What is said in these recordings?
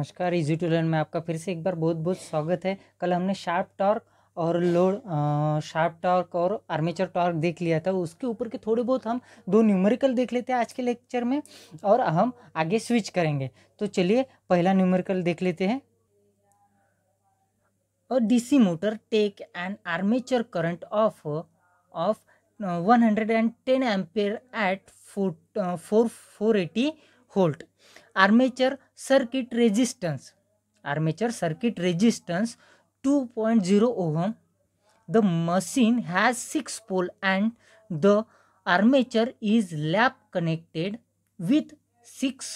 नमस्कार easy to learn में आपका फिर से एक बार बहुत बहुत स्वागत है कल हमने शार्प टॉर्क और लोड शार्प टॉर्क और आर्मेचर टॉर्क देख लिया था उसके ऊपर के थोड़े बहुत हम दो न्यूमेरिकल देख लेते हैं आज के लेक्चर में और हम आगे स्विच करेंगे तो चलिए पहला न्यूमेरिकल देख लेते हैं और DC motor take and armature current of of one hundred and ten ampere at four four eighty volt armature circuit resistance armature circuit resistance 2.0 ohm the machine has six pole and the armature is lap connected with six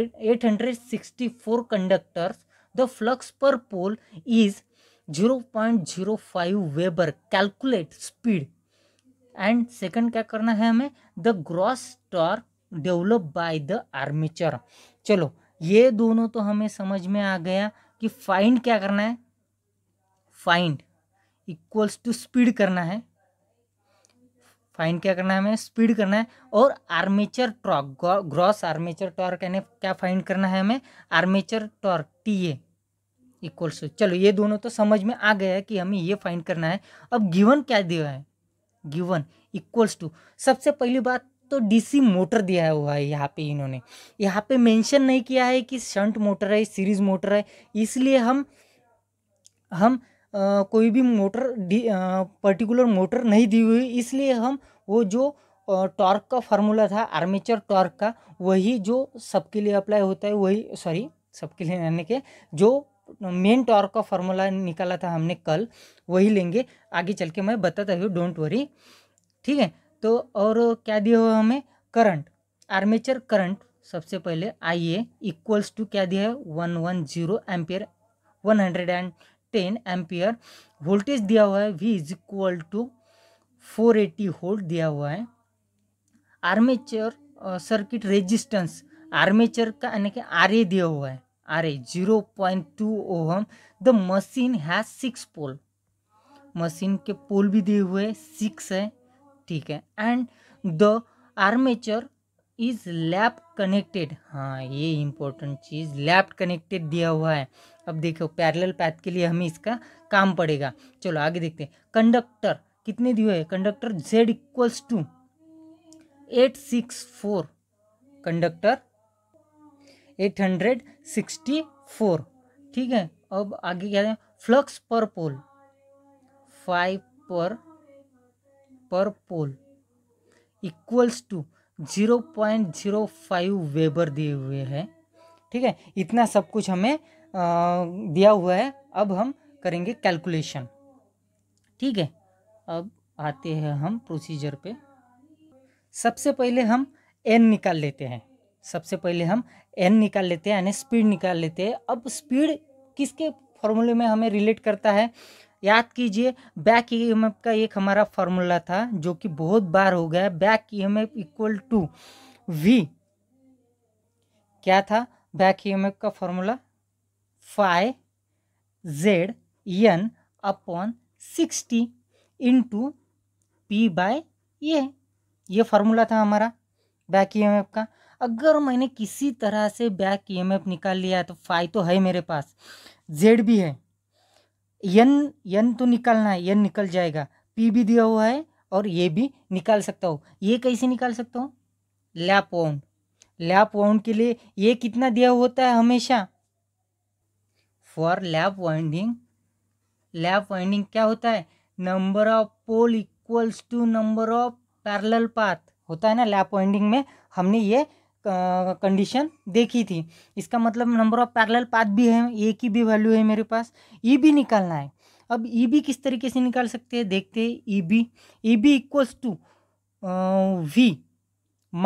eight hundred sixty four conductors the flux per pole is zero zero point five weber calculate speed and second क्या करना है हमें the gross torque develop bye the armature चलो ये दोनों तो हमें समझ में आ गया कि फाइंड क्या करना है फाइंड इक्वल्स टू स्पीड करना है फाइंड क्या करना है हमें स्पीड करना है और armature torque gross armature torque यानी क्या फाइंड करना है हमें armature torque T A equals to चलो ये दोनों तो समझ में आ गया है कि हमें ये फाइंड करना है अब गिवन क्या दिया है गिवन इक्वल्स टू सबसे पहली बात तो डीसी मोटर दिया हुआ है यहाँ पे इन्होंने यहाँ पे मेंशन नहीं किया है कि शंट मोटर है सीरीज मोटर है इसलिए हम हम आ, कोई भी मोटर पर्टिकुलर मोटर नहीं दी हुई इसलिए हम वो जो टॉर्क का फार्मूला था आर्मेचर टॉर्क का वही जो सबके लिए अप्लाई होता है वही सॉरी सबके लिए यानी के जो मेन टॉर्क का फार्मूला निकाला था हमने कल वही लेंगे आगे चल के मैं बताता हूँ डोंट वरी ठीक है तो और क्या दिया हुआ हमें करंट आर्मेचर करंट सबसे पहले आई ए इक्वल्स टू क्या दिया है one one zero ampere one hundred and ten ampere voltage दिया हुआ है V is equal to four eighty volt दिया हुआ है आर्मेचर सर्किट रेजिस्टेंस आर्मेचर का यानी कि आर ए दिया हुआ है R A zero point two ohm the machine has six pole machine के पोल भी दिए हुए सिक्स है ठीक है and the armature is lap connected हाँ ये इंपॉर्टेंट चीज़ लैप कनेक्टेड दिया हुआ है अब देखो पैरेलल पैथ के लिए हमें इसका काम पड़ेगा चलो आगे देखते हैं कंडक्टर कितने दिए हुए conductor Z equals to eight six four conductor eight hundred sixty four ठीक है अब आगे क्या है flux per pole five per per pole equals to zero point zero five weber दिए हुए हैं ठीक है इतना सब कुछ हमें आ, दिया हुआ है अब हम करेंगे कैलकुलेशन ठीक है अब आते हैं हम प्रोसीजर पे सबसे पहले हम एन निकाल लेते हैं सबसे पहले हम एन निकाल लेते हैं यानी स्पीड निकाल लेते हैं अब स्पीड किसके फॉर्मूले में हमें रिलेट करता है याद कीजिए बैक ई एम का एक हमारा फार्मूला था जो कि बहुत बार हो गया back E M equal to V क्या था बैक ई एम का formula five Z N upon sixty into P by ये ये फार्मूला था हमारा बैक ई का अगर मैंने किसी तरह से बैक ई निकाल लिया तो फाइव तो है मेरे पास जेड भी है एन एन तो निकालना है यन निकल जाएगा पी भी दिया हुआ है और ये भी निकाल सकता हूँ ये कैसे निकाल सकता हूँ लैप वाउंड लैप वाउंड के लिए ये कितना दिया होता है हमेशा for lap winding lap winding क्या होता है number of pole equals to number of parallel path होता है ना लैप वाइंडिंग में हमने ये कंडीशन देखी थी इसका मतलब नंबर ऑफ पैरेलल पाथ भी है ए की भी वैल्यू है मेरे पास ई e भी निकालना है अब ई e बी किस तरीके से निकाल सकते हैं देखते हैं E B E B equals to V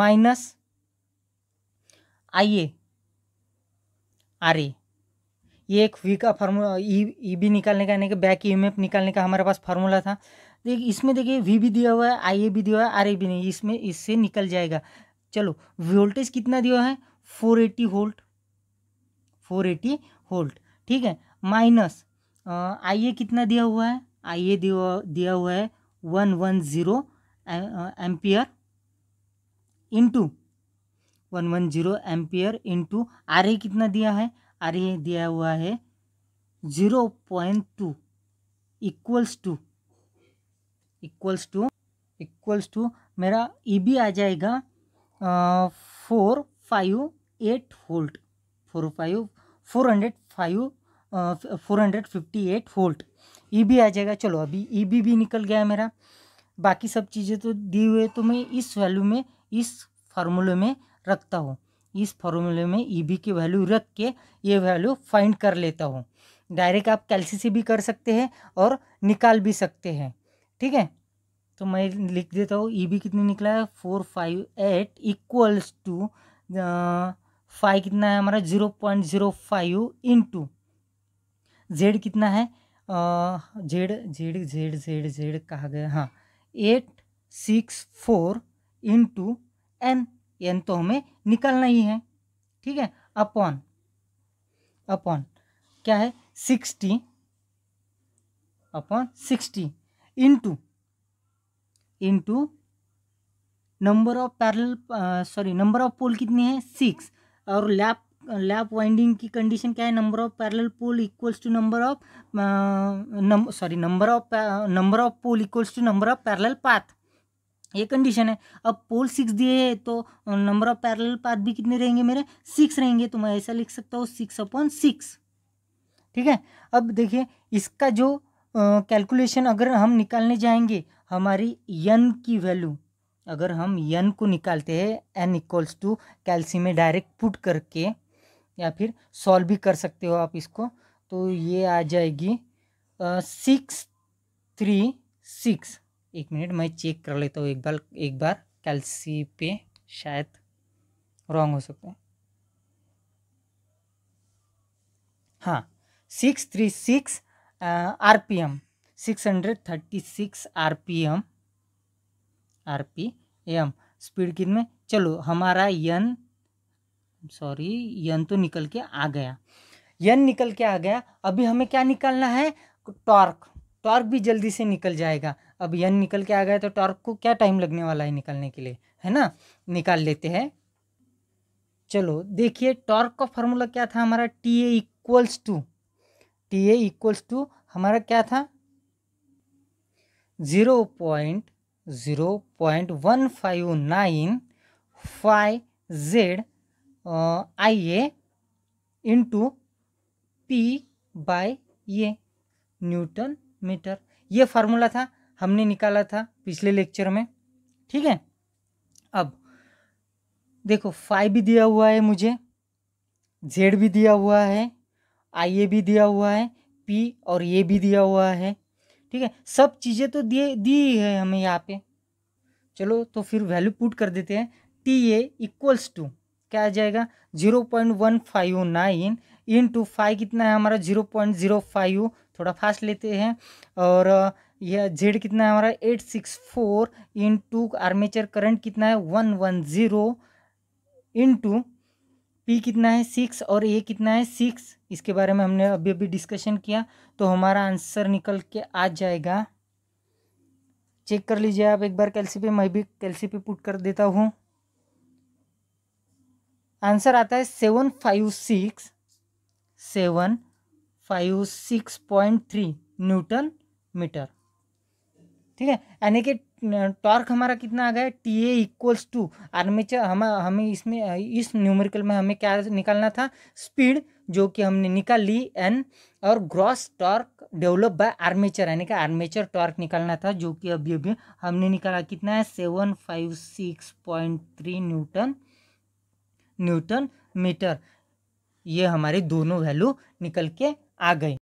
minus I A R A ये एक वी का फार्मूला ई बी निकालने का यानी कि बैक ई निकालने का हमारे पास फार्मूला था देखिए इसमें देखिए वी भी दिया हुआ है आई ए भी दिया हुआ है आर ए भी नहीं इसमें इससे निकल जाएगा चलो वोल्टेज कितना दिया है four eighty volt four eighty volt ठीक है माइनस आई ए कितना दिया हुआ है आई ए दिया हुआ है one one zero ampere into one one zero ampere into R A कितना दिया है आर ए दिया हुआ है zero point two equals to equals to equals to मेरा ई e बी आ जाएगा four five eight volt four five four hundred five four hundred fifty eight volt E B आ जाएगा चलो अभी ई e बी भी निकल गया मेरा बाकी सब चीज़ें तो दी हुई है तो मैं इस वैल्यू में इस फार्मूले में रखता हूँ इस फार्मूले में ई e बी की वैल्यू रख के ये वैल्यू फाइंड कर लेता हूँ डायरेक्ट आप कैलसी से भी कर सकते हैं और निकाल भी सकते हैं ठीक है तो मैं लिख देता हूँ ई e बी कितनी निकला है four five eight equals to five कितना है हमारा zero point zero five into Z कितना है Z Z Z Z Z कहा गया हाँ eight six four into N N तो हमें निकालना ही है ठीक है अपॉन अपॉन क्या है sixty upon sixty into into number of parallel sorry number of pole कितने हैं सिक्स और लैप लैप वाइंडिंग की कंडीशन क्या है number of parallel pole equals to number of sorry number of number of pole equals to number of parallel path ये condition है अब पोल six दिए है तो नंबर ऑफ पैरल पाथ भी कितने रहेंगे मेरे सिक्स रहेंगे तो मैं ऐसा लिख सकता हूँ सिक्स अपॉन सिक्स ठीक है अब देखिए इसका जो कैलकुलेशन uh, अगर हम निकालने जाएंगे हमारी यन की वैल्यू अगर हम यन को निकालते हैं एन इक्वल्स टू कैल्सी में डायरेक्ट पुट करके या फिर सॉल्व भी कर सकते हो आप इसको तो ये आ जाएगी सिक्स थ्री सिक्स एक मिनट मैं चेक कर लेता हूँ एक बार एक बार कैल्सी पे शायद रॉन्ग हो सकता है हाँ six three six R P M 636 RPM RPM speed कितने चलो हमारा यन सॉरी यन तो निकल के आ गया यन निकल के आ गया अभी हमें क्या निकालना है टॉर्क टॉर्क भी जल्दी से निकल जाएगा अब यन निकल के आ गया तो टॉर्क को क्या टाइम लगने वाला है निकलने के लिए है ना निकाल लेते हैं चलो देखिए टॉर्क का फॉर्मूला क्या था हमारा T A equals to T A equals to हमारा क्या था zero point zero point one five nine five Z I A into P by ये न्यूटन मीटर ये फार्मूला था हमने निकाला था पिछले लेक्चर में ठीक है अब देखो फाइव भी दिया हुआ है मुझे जेड भी दिया हुआ है आई ए भी दिया हुआ है पी और ए भी दिया हुआ है ठीक है सब चीज़ें तो दिए दी है हमें यहाँ पे चलो तो फिर वैल्यू पुट कर देते हैं टी ए इक्वल्स टू क्या आ जाएगा zero point one five nine into five कितना है हमारा जीरो पॉइंट जीरो फाइव थोड़ा फास्ट लेते हैं और यह जेड कितना है हमारा eight six four into armature current कितना है one one zero into P कितना है सिक्स और ए कितना है सिक्स इसके बारे में हमने अभी अभी डिस्कशन किया तो हमारा आंसर निकल के आ जाएगा चेक कर लीजिए आप एक बार कैलसी पे मैं भी कैलसी पे पुट कर देता हूँ आंसर आता है seven five six seven five six point three newton metre ठीक है यानी कि टॉर्क हमारा कितना आ गया T A equals to armature हम हमें इसमें इस न्यूमेरिकल में हमें क्या निकालना था स्पीड जो कि हमने निकाल ली एन और gross torque develop by armature यानी कि आर्मेचर टॉर्क निकालना था जो कि अभी अभी हमने निकाला कितना है seven five six point three newton newton metre ये हमारी दोनों वैल्यू निकल के आ गई